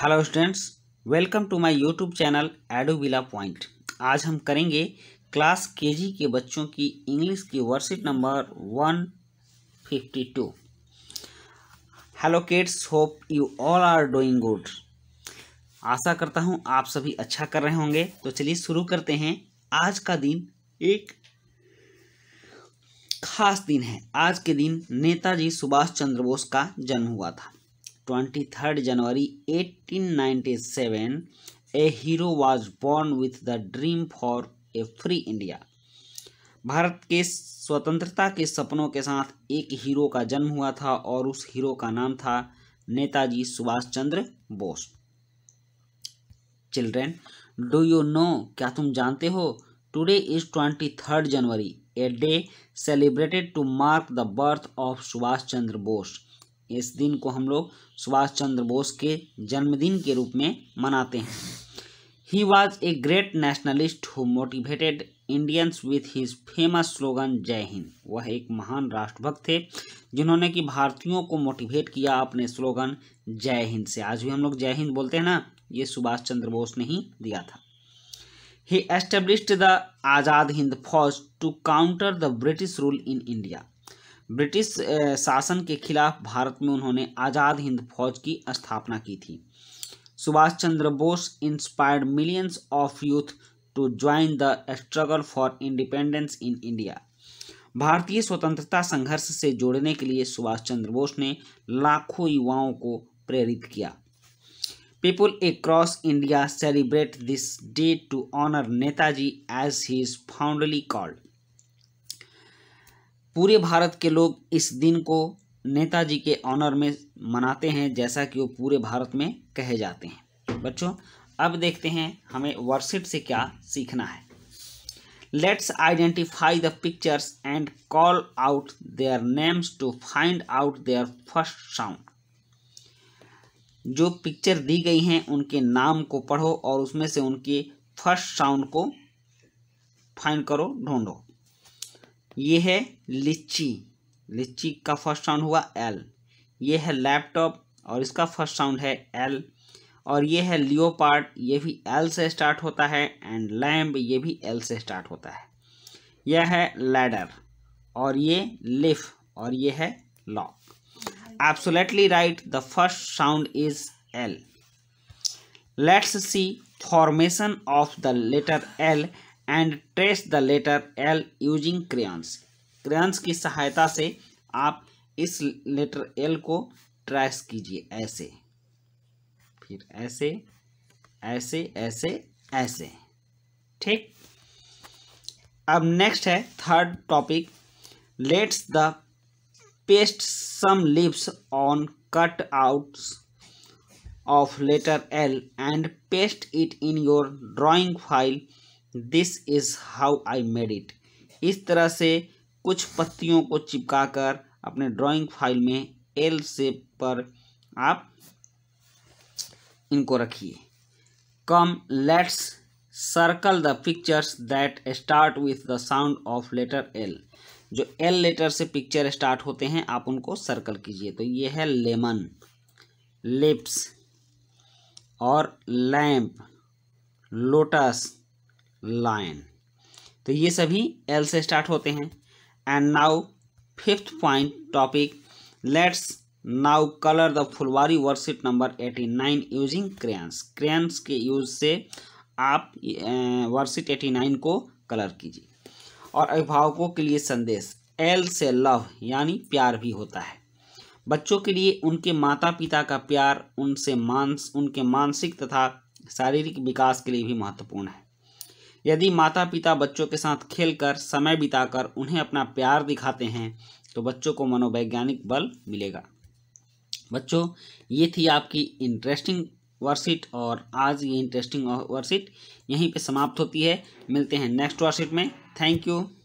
hello students welcome to my YouTube channel एडोविला point आज हम करेंगे क्लास केजी के बच्चों की इंग्लिश की worksheet number one fifty two hello kids hope you all are doing good आशा करता हूं आप सभी अच्छा कर रहे होंगे तो चलिए शुरू करते हैं आज का दिन एक खास दिन है आज के दिन नेताजी सुभाष चंद्र बोस का जन्म हुआ था twenty third January ninety seven a hero was born with the dream for a free India Bharat के स्वतंत्रता के सपनों के साथ एक हीरो का जन्म हुआ था और उस हीरो का नाम था Netaji Subhash Chandra Bose children do you know क्या तुम जानते हो today is twenty third January a day celebrated to mark the birth of Subhash Chandra Bose इस दिन को हम लोग सुभाष चंद्र बोस के जन्मदिन के रूप में मनाते हैं he was a great nationalist who motivated Indians with his famous slogan Jai Hind वह एक महान राष्ट्रभक्त थे जिन्होंने कि भारतीयों को मोटिवेट किया अपने स्लोगन जय हिंद से आज भी हम लोग जय हिंद बोलते हैं ना ये सुभाष चंद्र बोस ने ही दिया था he establish the Azad Hind Fauj to counter the British rule in India British शासन के खिलाफ भारत में उन्होंने आज़ाद हिंद फौज की स्थापना की थी Subhash Chandra Bose inspired millions of youth to join the struggle for independence in India भारतीय स्वतंत्रता संघर्ष से जोड़ने के लिए सुभाष चंद्र बोस ने लाखों युवाओं को प्रेरित किया across India celebrate this day to honour Netaji as he is fondly called पूरे भारत के लोग इस दिन को नेताजी के ऑनर में मनाते हैं जैसा कि वो पूरे भारत में कहे जाते हैं बच्चों अब देखते हैं हमें वर्कशीट से क्या सीखना है let's identify the pictures and call out their names to find out their first sound जो पिक्चर दी गई हैं उनके नाम को पढ़ो और उसमें से उनके फर्स्ट साउंड को फाइंड करो ढूंढो ये है लिच्ची लिच्ची का फर्स्ट साउंड हुआ एल ये है लैपटॉप और इसका फर्स्ट साउंड है एल और ये है लियो पार्ट ये भी एल से स्टार्ट होता है एंड लैम्ब ये भी एल से स्टार्ट होता है यह है लैडर और ये लिफ और ये है lock absolutely right the first sound is L let's see formation of the letter L and trace the letter L using crayons crayons की सहायता से आप इस लेटर एल को ट्रेस कीजिए ऐसे फिर ऐसे ऐसे ऐसे ऐसे ठीक अब नेक्स्ट है third topic let's the paste some leafs on cutouts of letter L and paste it in your drawing file this is how I made it इस तरह से कुछ पत्तियों को चिपकाकर अपने ड्राइंग फाइल में एल सेप पर आप इनको रखिए come let's circle the pictures that start with the sound of letter L जो एल लेटर से पिक्चर स्टार्ट होते हैं आप उनको सर्कल कीजिए तो ये है लेमन लिप्स और लैम्प लोटस लायन तो ये सभी एल से स्टार्ट होते हैं and now fifth point topic let's now colour the Phulwari worksheet number eighty nine using crayons crayons के यूज से आप वर्कशीट एटी नाइन को कलर कीजिए और अभिभावकों के लिए संदेश एल से लव यानी प्यार भी होता है बच्चों के लिए उनके माता पिता का प्यार उनसे मानस उनके मानसिक तथा शारीरिक विकास के लिए भी महत्वपूर्ण है यदि माता पिता बच्चों के साथ खेलकर समय बिताकर उन्हें अपना प्यार दिखाते हैं तो बच्चों को मनोवैज्ञानिक बल मिलेगा बच्चों ये थी आपकी इंटरेस्टिंग वर्कशीट और आज ये इंटरेस्टिंग वर्कशीट यहीं पे समाप्त होती है मिलते हैं नेक्स्ट वर्कशीट में थैंक यू